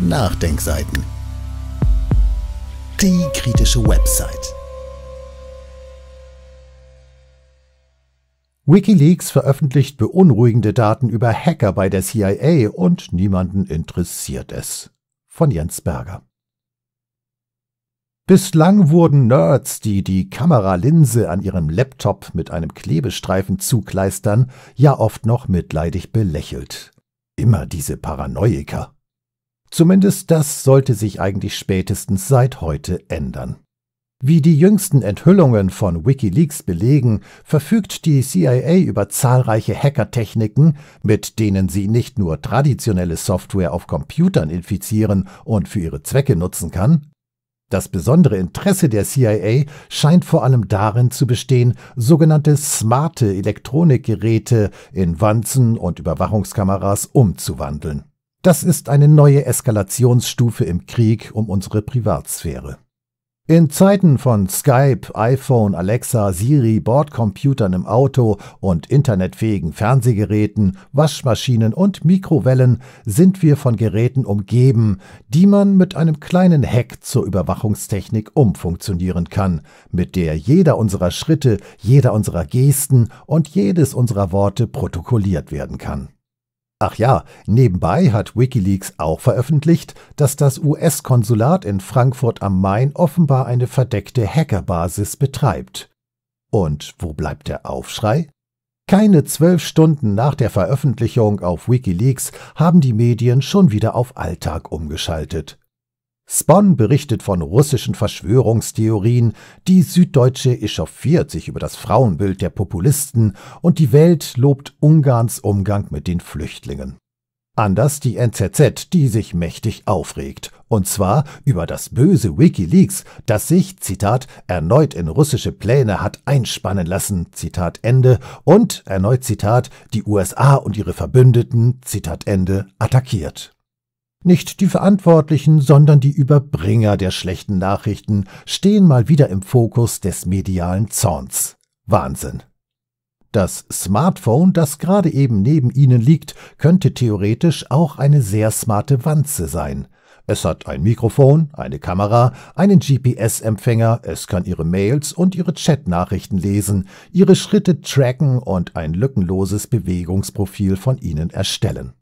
Nachdenkseiten. Die kritische Website. Wikileaks veröffentlicht beunruhigende Daten über Hacker bei der CIA und niemanden interessiert es. Von Jens Berger. Bislang wurden Nerds, die die Kameralinse an ihrem Laptop mit einem Klebestreifen zukleistern, ja oft noch mitleidig belächelt. Immer diese Paranoiker. Zumindest das sollte sich eigentlich spätestens seit heute ändern. Wie die jüngsten Enthüllungen von Wikileaks belegen, verfügt die CIA über zahlreiche Hackertechniken, mit denen sie nicht nur traditionelle Software auf Computern infizieren und für ihre Zwecke nutzen kann. Das besondere Interesse der CIA scheint vor allem darin zu bestehen, sogenannte smarte Elektronikgeräte in Wanzen und Überwachungskameras umzuwandeln. Das ist eine neue Eskalationsstufe im Krieg um unsere Privatsphäre. In Zeiten von Skype, iPhone, Alexa, Siri, Bordcomputern im Auto und internetfähigen Fernsehgeräten, Waschmaschinen und Mikrowellen sind wir von Geräten umgeben, die man mit einem kleinen Hack zur Überwachungstechnik umfunktionieren kann, mit der jeder unserer Schritte, jeder unserer Gesten und jedes unserer Worte protokolliert werden kann. Ach ja, nebenbei hat Wikileaks auch veröffentlicht, dass das US-Konsulat in Frankfurt am Main offenbar eine verdeckte Hackerbasis betreibt. Und wo bleibt der Aufschrei? Keine zwölf Stunden nach der Veröffentlichung auf Wikileaks haben die Medien schon wieder auf Alltag umgeschaltet. Spon berichtet von russischen Verschwörungstheorien, die Süddeutsche echauffiert sich über das Frauenbild der Populisten und die Welt lobt Ungarns Umgang mit den Flüchtlingen. Anders die NZZ, die sich mächtig aufregt, und zwar über das böse Wikileaks, das sich, Zitat, erneut in russische Pläne hat einspannen lassen, Zitat Ende, und erneut, Zitat, die USA und ihre Verbündeten, Zitat Ende, attackiert. Nicht die Verantwortlichen, sondern die Überbringer der schlechten Nachrichten stehen mal wieder im Fokus des medialen Zorns. Wahnsinn. Das Smartphone, das gerade eben neben Ihnen liegt, könnte theoretisch auch eine sehr smarte Wanze sein. Es hat ein Mikrofon, eine Kamera, einen GPS-Empfänger, es kann Ihre Mails und Ihre Chatnachrichten lesen, Ihre Schritte tracken und ein lückenloses Bewegungsprofil von Ihnen erstellen.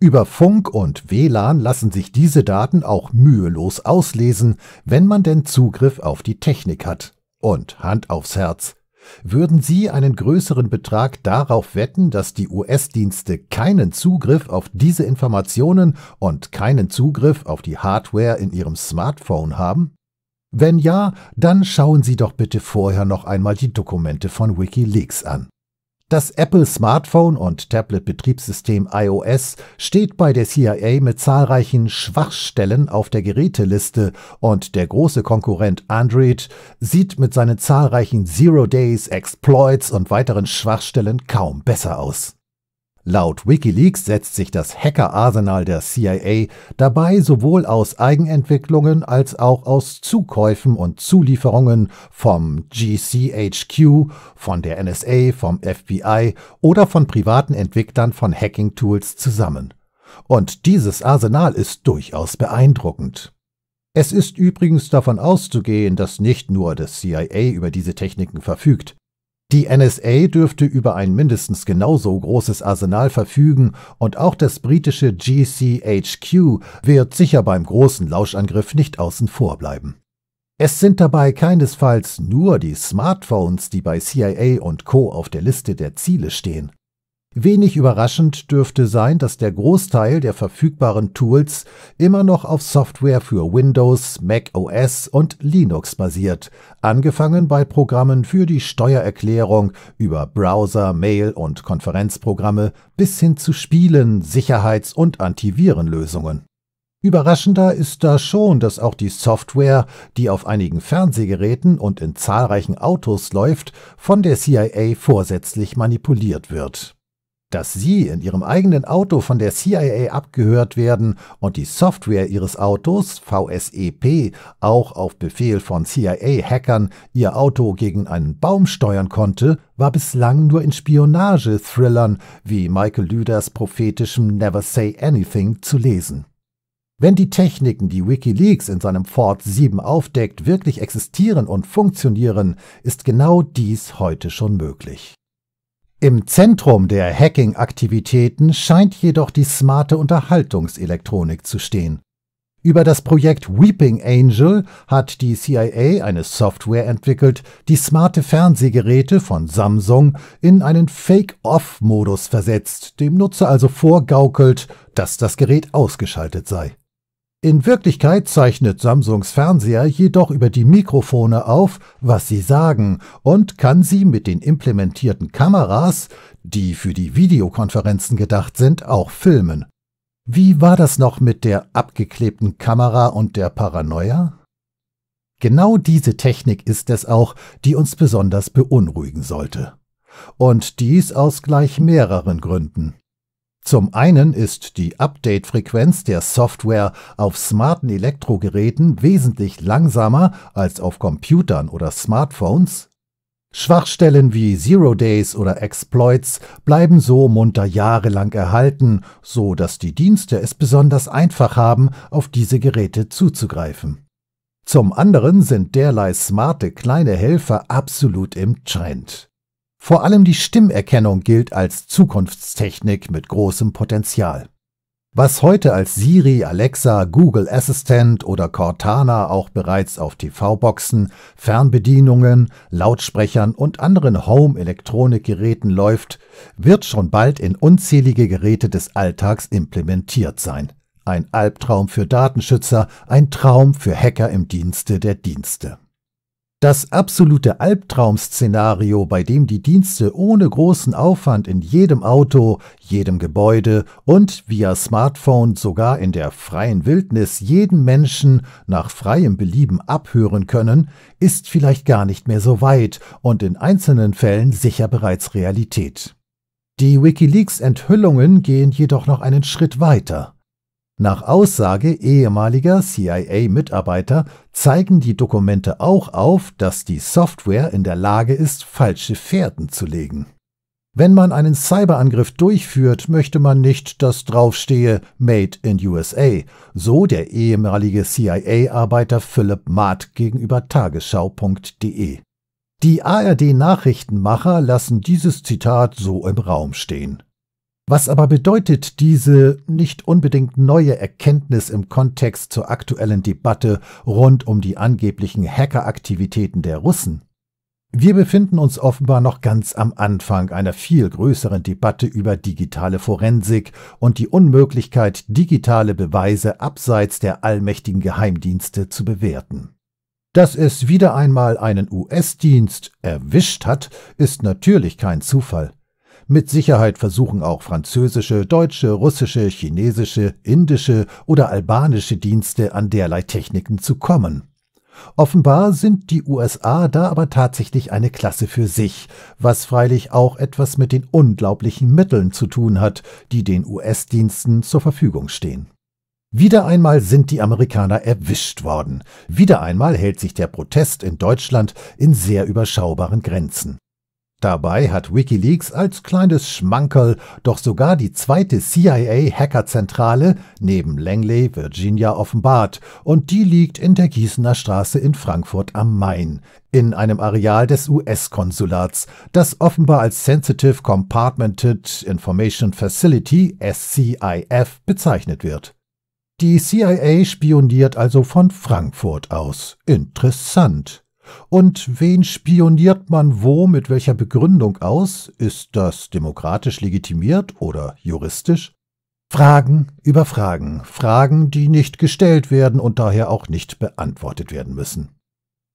Über Funk und WLAN lassen sich diese Daten auch mühelos auslesen, wenn man denn Zugriff auf die Technik hat. Und Hand aufs Herz. Würden Sie einen größeren Betrag darauf wetten, dass die US-Dienste keinen Zugriff auf diese Informationen und keinen Zugriff auf die Hardware in Ihrem Smartphone haben? Wenn ja, dann schauen Sie doch bitte vorher noch einmal die Dokumente von Wikileaks an. Das Apple Smartphone und Tablet-Betriebssystem iOS steht bei der CIA mit zahlreichen Schwachstellen auf der Geräteliste und der große Konkurrent Android sieht mit seinen zahlreichen Zero Days, Exploits und weiteren Schwachstellen kaum besser aus. Laut Wikileaks setzt sich das Hackerarsenal der CIA dabei sowohl aus Eigenentwicklungen als auch aus Zukäufen und Zulieferungen vom GCHQ, von der NSA, vom FBI oder von privaten Entwicklern von Hacking-Tools zusammen. Und dieses Arsenal ist durchaus beeindruckend. Es ist übrigens davon auszugehen, dass nicht nur das CIA über diese Techniken verfügt. Die NSA dürfte über ein mindestens genauso großes Arsenal verfügen und auch das britische GCHQ wird sicher beim großen Lauschangriff nicht außen vor bleiben. Es sind dabei keinesfalls nur die Smartphones, die bei CIA und Co auf der Liste der Ziele stehen. Wenig überraschend dürfte sein, dass der Großteil der verfügbaren Tools immer noch auf Software für Windows, Mac OS und Linux basiert, angefangen bei Programmen für die Steuererklärung über Browser, Mail und Konferenzprogramme bis hin zu Spielen, Sicherheits- und Antivirenlösungen. Überraschender ist da schon, dass auch die Software, die auf einigen Fernsehgeräten und in zahlreichen Autos läuft, von der CIA vorsätzlich manipuliert wird dass Sie in Ihrem eigenen Auto von der CIA abgehört werden und die Software Ihres Autos, VSEP, auch auf Befehl von CIA-Hackern Ihr Auto gegen einen Baum steuern konnte, war bislang nur in Spionage-Thrillern wie Michael Lüders prophetischem Never Say Anything zu lesen. Wenn die Techniken, die Wikileaks in seinem Ford 7 aufdeckt, wirklich existieren und funktionieren, ist genau dies heute schon möglich. Im Zentrum der Hacking-Aktivitäten scheint jedoch die smarte Unterhaltungselektronik zu stehen. Über das Projekt Weeping Angel hat die CIA eine Software entwickelt, die smarte Fernsehgeräte von Samsung in einen Fake-Off-Modus versetzt, dem Nutzer also vorgaukelt, dass das Gerät ausgeschaltet sei in Wirklichkeit zeichnet Samsungs Fernseher jedoch über die Mikrofone auf, was sie sagen und kann sie mit den implementierten Kameras, die für die Videokonferenzen gedacht sind, auch filmen. Wie war das noch mit der abgeklebten Kamera und der Paranoia? Genau diese Technik ist es auch, die uns besonders beunruhigen sollte. Und dies aus gleich mehreren Gründen. Zum einen ist die Update-Frequenz der Software auf smarten Elektrogeräten wesentlich langsamer als auf Computern oder Smartphones. Schwachstellen wie Zero Days oder Exploits bleiben so munter jahrelang erhalten, so dass die Dienste es besonders einfach haben, auf diese Geräte zuzugreifen. Zum anderen sind derlei smarte kleine Helfer absolut im Trend. Vor allem die Stimmerkennung gilt als Zukunftstechnik mit großem Potenzial. Was heute als Siri, Alexa, Google Assistant oder Cortana auch bereits auf TV-Boxen, Fernbedienungen, Lautsprechern und anderen Home-Elektronikgeräten läuft, wird schon bald in unzählige Geräte des Alltags implementiert sein. Ein Albtraum für Datenschützer, ein Traum für Hacker im Dienste der Dienste. Das absolute Albtraum-Szenario, bei dem die Dienste ohne großen Aufwand in jedem Auto, jedem Gebäude und via Smartphone sogar in der freien Wildnis jeden Menschen nach freiem Belieben abhören können, ist vielleicht gar nicht mehr so weit und in einzelnen Fällen sicher bereits Realität. Die Wikileaks-Enthüllungen gehen jedoch noch einen Schritt weiter. Nach Aussage ehemaliger CIA-Mitarbeiter zeigen die Dokumente auch auf, dass die Software in der Lage ist, falsche Fährten zu legen. Wenn man einen Cyberangriff durchführt, möchte man nicht, dass draufstehe Made in USA, so der ehemalige CIA-Arbeiter Philip Maat gegenüber tagesschau.de. Die ARD-Nachrichtenmacher lassen dieses Zitat so im Raum stehen. Was aber bedeutet diese nicht unbedingt neue Erkenntnis im Kontext zur aktuellen Debatte rund um die angeblichen Hackeraktivitäten der Russen? Wir befinden uns offenbar noch ganz am Anfang einer viel größeren Debatte über digitale Forensik und die Unmöglichkeit, digitale Beweise abseits der allmächtigen Geheimdienste zu bewerten. Dass es wieder einmal einen US-Dienst erwischt hat, ist natürlich kein Zufall. Mit Sicherheit versuchen auch französische, deutsche, russische, chinesische, indische oder albanische Dienste an derlei Techniken zu kommen. Offenbar sind die USA da aber tatsächlich eine Klasse für sich, was freilich auch etwas mit den unglaublichen Mitteln zu tun hat, die den US-Diensten zur Verfügung stehen. Wieder einmal sind die Amerikaner erwischt worden. Wieder einmal hält sich der Protest in Deutschland in sehr überschaubaren Grenzen. Dabei hat Wikileaks als kleines Schmankerl doch sogar die zweite CIA-Hackerzentrale neben Langley, Virginia offenbart und die liegt in der Gießener Straße in Frankfurt am Main, in einem Areal des US-Konsulats, das offenbar als Sensitive Compartmented Information Facility SCIF bezeichnet wird. Die CIA spioniert also von Frankfurt aus. Interessant. Und wen spioniert man wo mit welcher Begründung aus? Ist das demokratisch legitimiert oder juristisch? Fragen über Fragen, Fragen, die nicht gestellt werden und daher auch nicht beantwortet werden müssen.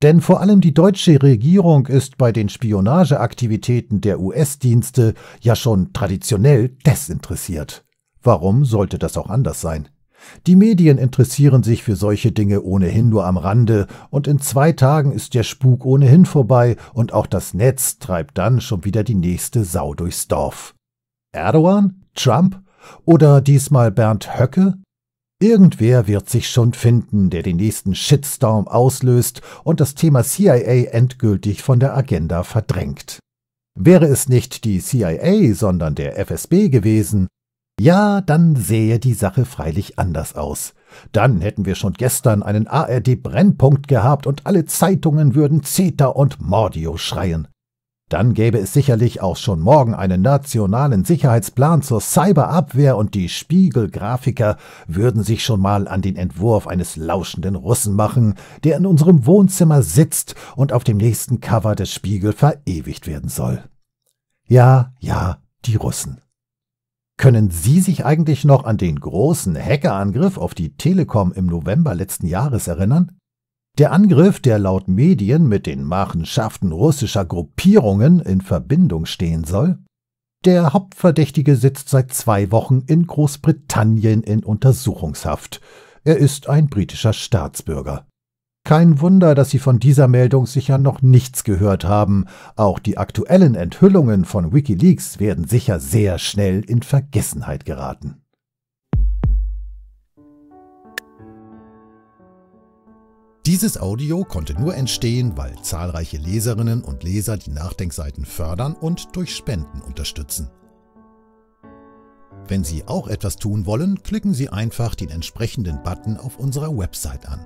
Denn vor allem die deutsche Regierung ist bei den Spionageaktivitäten der US-Dienste ja schon traditionell desinteressiert. Warum sollte das auch anders sein? Die Medien interessieren sich für solche Dinge ohnehin nur am Rande, und in zwei Tagen ist der Spuk ohnehin vorbei, und auch das Netz treibt dann schon wieder die nächste Sau durchs Dorf. Erdogan? Trump? Oder diesmal Bernd Höcke? Irgendwer wird sich schon finden, der den nächsten Shitstorm auslöst und das Thema CIA endgültig von der Agenda verdrängt. Wäre es nicht die CIA, sondern der FSB gewesen, ja, dann sähe die Sache freilich anders aus. Dann hätten wir schon gestern einen ARD-Brennpunkt gehabt und alle Zeitungen würden Zeta und Mordio schreien. Dann gäbe es sicherlich auch schon morgen einen nationalen Sicherheitsplan zur Cyberabwehr und die Spiegelgrafiker würden sich schon mal an den Entwurf eines lauschenden Russen machen, der in unserem Wohnzimmer sitzt und auf dem nächsten Cover des Spiegel verewigt werden soll. Ja, ja, die Russen. Können Sie sich eigentlich noch an den großen Hackerangriff auf die Telekom im November letzten Jahres erinnern? Der Angriff, der laut Medien mit den Machenschaften russischer Gruppierungen in Verbindung stehen soll? Der Hauptverdächtige sitzt seit zwei Wochen in Großbritannien in Untersuchungshaft. Er ist ein britischer Staatsbürger. Kein Wunder, dass Sie von dieser Meldung sicher noch nichts gehört haben. Auch die aktuellen Enthüllungen von Wikileaks werden sicher sehr schnell in Vergessenheit geraten. Dieses Audio konnte nur entstehen, weil zahlreiche Leserinnen und Leser die Nachdenkseiten fördern und durch Spenden unterstützen. Wenn Sie auch etwas tun wollen, klicken Sie einfach den entsprechenden Button auf unserer Website an.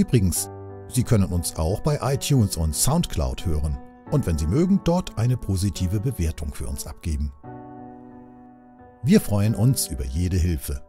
Übrigens, Sie können uns auch bei iTunes und SoundCloud hören und wenn Sie mögen, dort eine positive Bewertung für uns abgeben. Wir freuen uns über jede Hilfe.